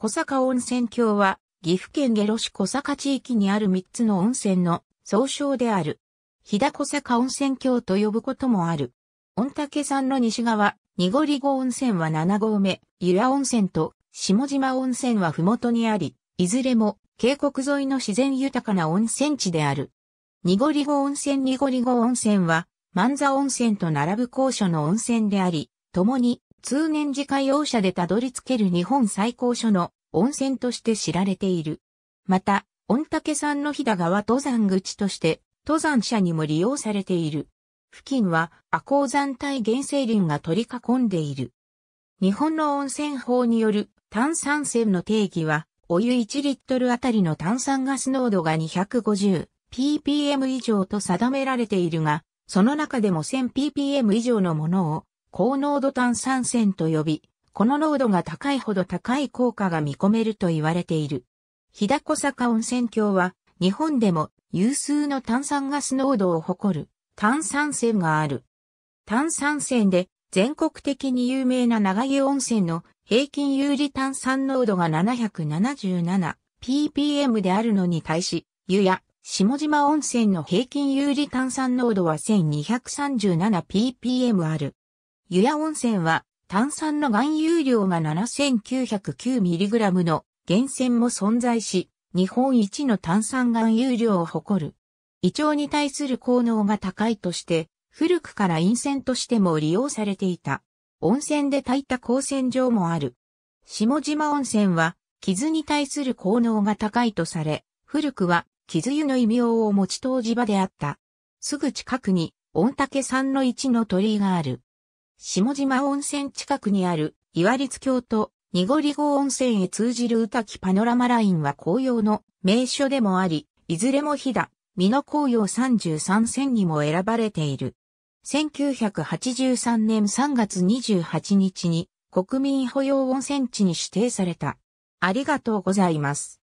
小坂温泉郷は、岐阜県下呂市小坂地域にある3つの温泉の総称である。日田小坂温泉郷と呼ぶこともある。御嶽山の西側、濁り郷温泉は7合目、由良温泉と下島温泉は麓にあり、いずれも渓谷沿いの自然豊かな温泉地である。濁り郷温泉濁り郷温泉は、万座温泉と並ぶ高所の温泉であり、共に通年時、家用車でたどり着ける日本最高所の温泉として知られている。また、御嶽山の飛騨川登山口として、登山者にも利用されている。付近は、阿高山帯原生林が取り囲んでいる。日本の温泉法による炭酸泉の定義は、お湯1リットルあたりの炭酸ガス濃度が 250ppm 以上と定められているが、その中でも 1000ppm 以上のものを高濃度炭酸泉と呼び、この濃度が高いほど高い効果が見込めると言われている。日高坂温泉郷は、日本でも有数の炭酸ガス濃度を誇る炭酸泉がある。炭酸泉で全国的に有名な長湯温泉の平均有利炭酸濃度が 777ppm であるのに対し、湯や下島温泉の平均有利炭酸濃度は 1237ppm ある。湯屋温泉は炭酸の含有量が 7909mg の源泉も存在し、日本一の炭酸含有量を誇る。胃腸に対する効能が高いとして、古くから陰線としても利用されていた。温泉で炊いた光線場もある。下島温泉は、傷に対する効能が高いとされ、古くは、傷湯の異名を持ち湯時場であった。すぐ近くに、御嶽山の一の鳥居がある。下島温泉近くにある岩立橋と濁り号温泉へ通じる宇滝パノラマラインは紅葉の名所でもあり、いずれも飛騨、美濃紅葉33選にも選ばれている。1983年3月28日に国民保養温泉地に指定された。ありがとうございます。